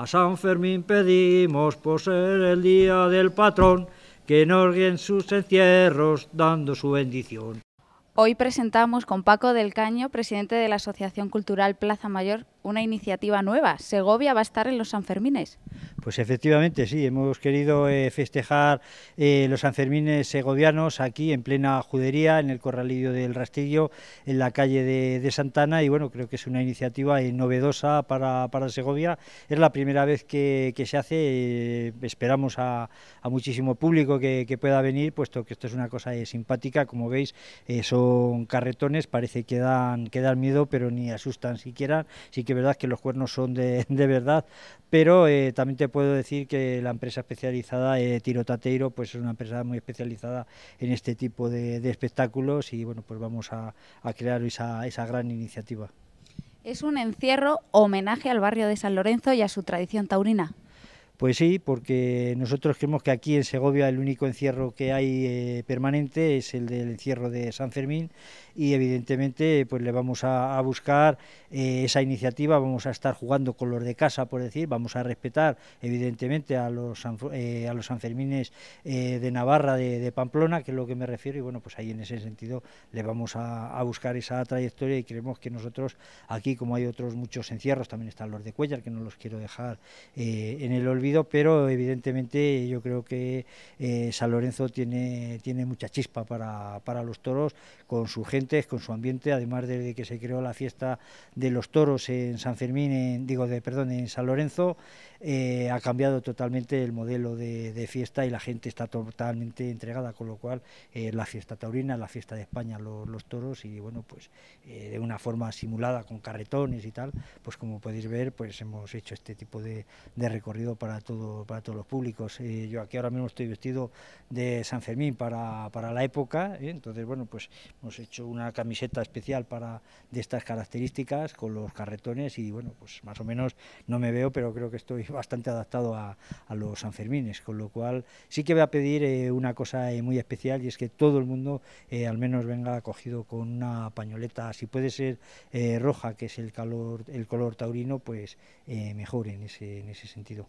A San Fermín pedimos por ser el día del patrón, que nos guíen sus encierros dando su bendición. Hoy presentamos con Paco del Caño, presidente de la Asociación Cultural Plaza Mayor, una iniciativa nueva. Segovia va a estar en los Sanfermines. Pues efectivamente, sí, hemos querido eh, festejar eh, los Sanfermines segovianos aquí en plena judería, en el Corralillo del Rastillo, en la calle de, de Santana, y bueno, creo que es una iniciativa eh, novedosa para, Segovia. Es la primera vez que, se hace, esperamos a, muchísimo público que, pueda venir, puesto que esto es una cosa simpática, como veis, son carretones, parece que dan, que dan miedo, pero ni asustan siquiera, sí que es verdad que los cuernos son de, de verdad, pero también te puedo decir que la empresa especializada eh, Tiro Tateiro pues es una empresa muy especializada en este tipo de, espectáculos y bueno, pues vamos a, crear esa gran iniciativa. Es un encierro homenaje al barrio de San Lorenzo y a su tradición taurina. Pues sí, porque nosotros creemos que aquí en Segovia el único encierro que hay eh, permanente es el del encierro de San Fermín y evidentemente pues le vamos a, buscar eh, esa iniciativa, vamos a estar jugando con los de casa, por decir, vamos a respetar evidentemente a los, eh, a los Sanfermines de Navarra, de, Pamplona, que es lo que me refiero y bueno, pues ahí en ese sentido le vamos a, a buscar esa trayectoria y creemos que nosotros aquí, como hay otros muchos encierros, también están los de Cuellar, que no los quiero dejar en el olvido, pero evidentemente yo creo que eh, San Lorenzo tiene, tiene mucha chispa para, los toros, con su gente, con su ambiente, además de que se creó la fiesta de los toros en San Fermín, digo, de, perdón, en San Lorenzo, eh, ha cambiado totalmente el modelo de, fiesta y la gente está totalmente entregada, con lo cual eh, la fiesta taurina, la fiesta de España, los toros y bueno, pues eh, de una forma simulada con carretones y tal, pues como podéis ver, pues hemos hecho este tipo de, recorrido para, todo, para todos los públicos. yo aquí ahora mismo estoy vestido de San Fermín para, para la época, entonces bueno, pues hemos hecho una camiseta especial para de estas características con los carretones y bueno, pues más o menos no me veo, pero creo que estoy bastante adaptado a, a, los Sanfermines, con lo cual sí que voy a pedir eh, una cosa eh, muy especial y es que todo el mundo eh, al menos venga acogido con una pañoleta, si puede ser roja, que es el, calor, el color taurino, pues mejor en ese, en ese sentido.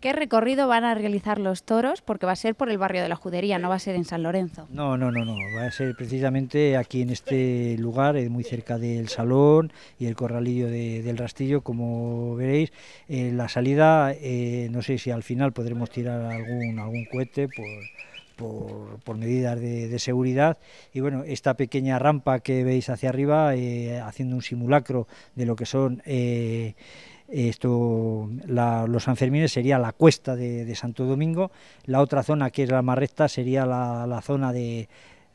¿Qué recorrido van a realizar los toros? Porque va a ser por el barrio de la Judería, no va a ser en San Lorenzo. No, no, no, no. Va a ser precisamente aquí en este lugar, eh, muy cerca del salón y el corralillo del Rastillo, como veréis. Eh, la salida, eh, no sé si al final podremos tirar algún, algún cohete por, medidas de, seguridad. Y bueno, esta pequeña rampa que veis hacia arriba, haciendo un simulacro de lo que son esto, la, los Sanfermines sería la cuesta de, Santo Domingo, la otra zona que es la más recta sería la, zona de,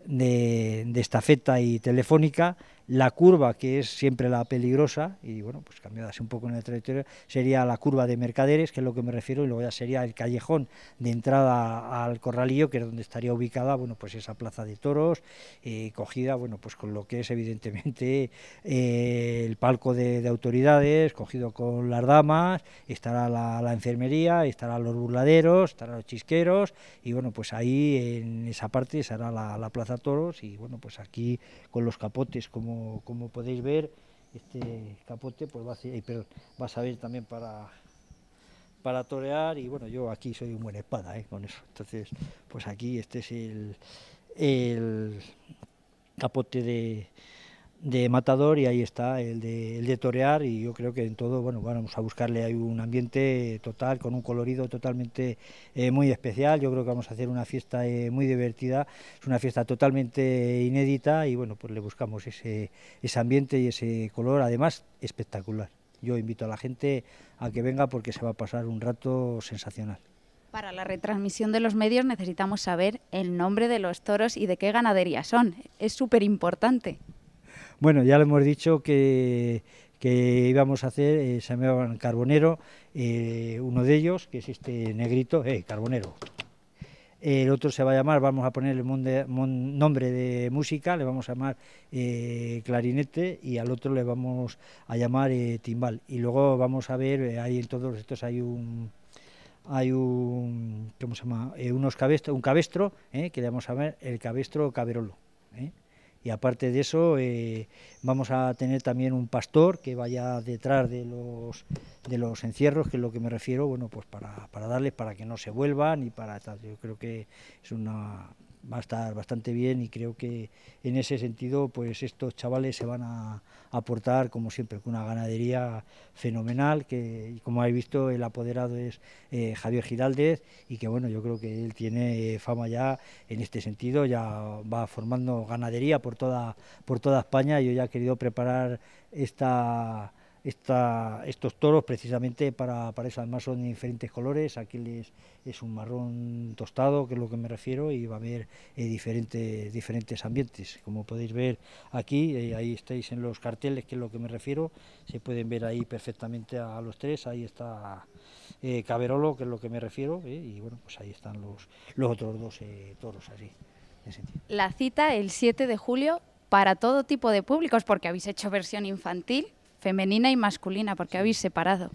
de, de, estafeta y telefónica, la curva que es siempre la peligrosa, y bueno, pues cambiada un poco en el trayectoria, sería la curva de Mercaderes, que es lo que me refiero, y luego ya sería el callejón de entrada al Corralillo, que es donde estaría ubicada, bueno, pues esa plaza de toros, eh, cogida, bueno, pues con lo que es evidentemente eh, el palco de, autoridades, cogido con las damas, estará la, enfermería, estarán los burladeros, estarán los chisqueros, y bueno, pues ahí en esa parte será la, la plaza toros, y bueno, pues aquí con los capotes como como, podéis ver, este capote pues va a, ser, eh, a también para para torear y bueno yo aquí soy un buen espada eh, con eso entonces pues aquí este es el capote de, de matador y ahí está el de, el de torear y yo creo que en todo bueno vamos a buscarle hay un ambiente total con un colorido totalmente eh, muy especial yo creo que vamos a hacer una fiesta eh, muy divertida es una fiesta totalmente inédita y bueno pues le buscamos ese, ese ambiente y ese color además espectacular yo invito a la gente a que venga porque se va a pasar un rato sensacional para la retransmisión de los medios necesitamos saber el nombre de los toros y de qué ganadería son. Es súper importante. Bueno, ya le hemos dicho que, que íbamos a hacer, eh, se llamaban Carbonero, eh, uno de ellos, que es este negrito, eh, Carbonero. El otro se va a llamar, vamos a ponerle nombre de música, le vamos a llamar clarinete y al otro le vamos a llamar timbal. Y luego vamos a ver, ahí en todos estos hay un hay un, ¿cómo se llama? unos cabestro, un cabestro, que le vamos a ver el cabestro caberolo y aparte de eso eh, vamos a tener también un pastor que vaya detrás de los, de los encierros, que es lo que me refiero, bueno, pues para, para darles, para que no se vuelvan y para Yo creo que es una, va a estar bastante bien y creo que en ese sentido pues estos chavales se van a aportar como siempre con una ganadería fenomenal que como habéis visto el apoderado es eh, Javier Giraldez y que bueno yo creo que él tiene eh, fama ya en este sentido ya va formando ganadería por toda por toda España y yo ya he querido preparar esta estos toros precisamente para, para, eso. Además son de diferentes colores, aquí les, es un marrón tostado, que es lo que me refiero, y va a haber eh, diferentes, diferentes ambientes. Como podéis ver aquí, eh, ahí estáis en los carteles, que es lo que me refiero, se pueden ver ahí perfectamente a, los tres, ahí está eh, Caberolo, que es lo que me refiero, y bueno, pues ahí están los, los otros dos toros así. La cita el 7 de julio para todo tipo de públicos, porque habéis hecho versión infantil, femenina y masculina, porque habéis separado.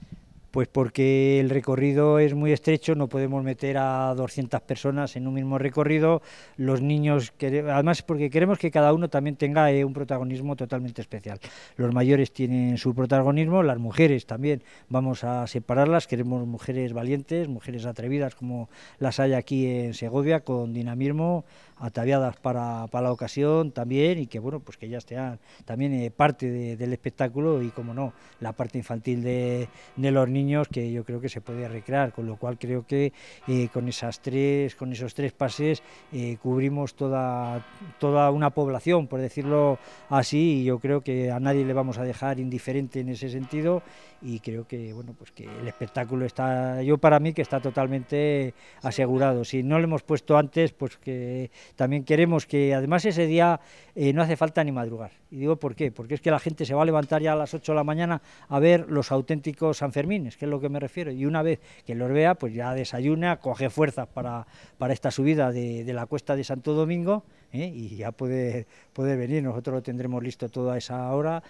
Pues porque el recorrido es muy estrecho, no podemos meter a 200 personas en un mismo recorrido. Los niños, además porque queremos que cada uno también tenga eh, un protagonismo totalmente especial. Los mayores tienen su protagonismo, las mujeres también vamos a separarlas. Queremos mujeres valientes, mujeres atrevidas como las hay aquí en Segovia, con dinamismo, ataviadas para, la ocasión también y que bueno, pues que ya estén... también eh, parte del espectáculo y como no, la parte infantil de, los niños que yo creo que se puede recrear, con lo cual creo que eh, con esas tres, con esos tres pases eh, cubrimos toda, toda una población, por decirlo así, y yo creo que a nadie le vamos a dejar indiferente en ese sentido y creo que bueno pues que el espectáculo está yo para mí que está totalmente asegurado si no lo hemos puesto antes pues que también queremos que además ese día eh, no hace falta ni madrugar. Y digo por qué, porque es que la gente se va a levantar ya a las 8 de la mañana a ver los auténticos Sanfermines, que es lo que me refiero. Y una vez que los vea, pues ya desayuna, coge fuerzas para, para esta subida de la cuesta de Santo Domingo ¿eh? y ya puede, venir, nosotros lo tendremos listo toda esa hora,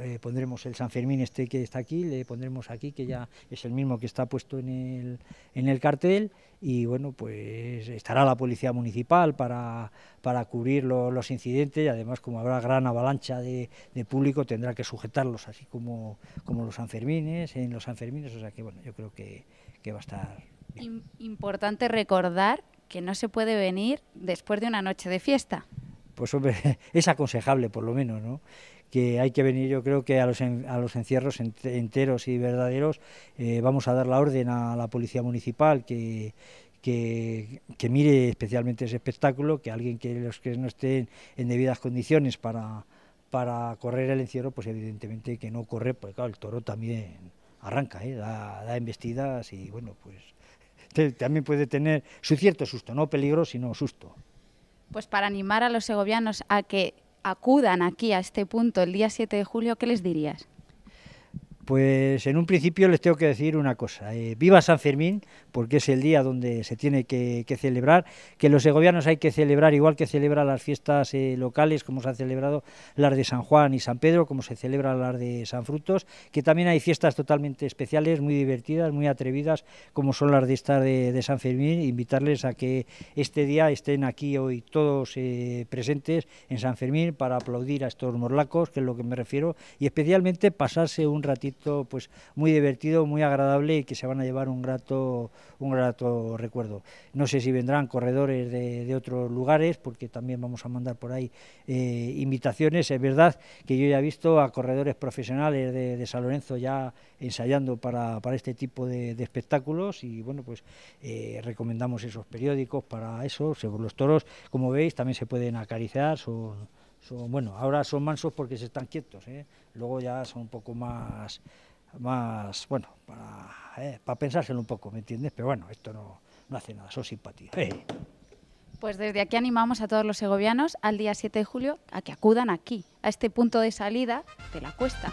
eh, pondremos el San Fermín este que está aquí, le pondremos aquí, que ya es el mismo que está puesto en el, en el cartel, y bueno, pues estará la policía municipal para, cubrir los incidentes, y además como habrá gran avalancha de, público, tendrá que sujetarlos, así como, como los Sanfermines, en los Sanfermines, o sea que bueno, yo creo que, que va a estar... Importante recordar que no se puede venir después de una noche de fiesta. Pues hombre, es aconsejable por lo menos, ¿no? que hay que venir yo creo que a los, a los encierros enteros y verdaderos eh, vamos a dar la orden a la policía municipal que, que, mire especialmente ese espectáculo, que alguien que los que no estén en debidas condiciones para, para correr el encierro, pues evidentemente que no corre, porque claro, el toro también arranca, ¿eh? da, da embestidas y bueno, pues también puede tener su cierto susto, no peligro, sino susto. Pues para animar a los segovianos a que acudan aquí a este punto el día 7 de julio, ¿qué les dirías? Pues en un principio les tengo que decir una cosa. Eh, viva San Fermín, porque es el día donde se tiene que, celebrar, que los segovianos hay que celebrar igual que celebran las fiestas eh, locales, como se han celebrado las de San Juan y San Pedro, como se celebra las de San Frutos, que también hay fiestas totalmente especiales, muy divertidas, muy atrevidas, como son las de de, San Fermín. E invitarles a que este día estén aquí hoy todos eh, presentes en San Fermín para aplaudir a estos morlacos, que es lo que me refiero, y especialmente pasarse un ratito ...esto pues muy divertido, muy agradable y que se van a llevar un grato, un grato recuerdo. No sé si vendrán corredores de, de otros lugares, porque también vamos a mandar por ahí eh, invitaciones. Es verdad que yo ya he visto a corredores profesionales de, San Lorenzo ya ensayando para, para este tipo de, espectáculos y bueno, pues eh, recomendamos esos periódicos para eso, según los toros, como veis, también se pueden acariciar, bueno, ahora son mansos porque se están quietos, ¿eh? luego ya son un poco más, más bueno, eh, para, pensárselo un poco, ¿me entiendes? Pero bueno, esto no, no hace nada, son simpatía. Pues desde aquí animamos a todos los segovianos al día 7 de julio a que acudan aquí, a este punto de salida de la cuesta.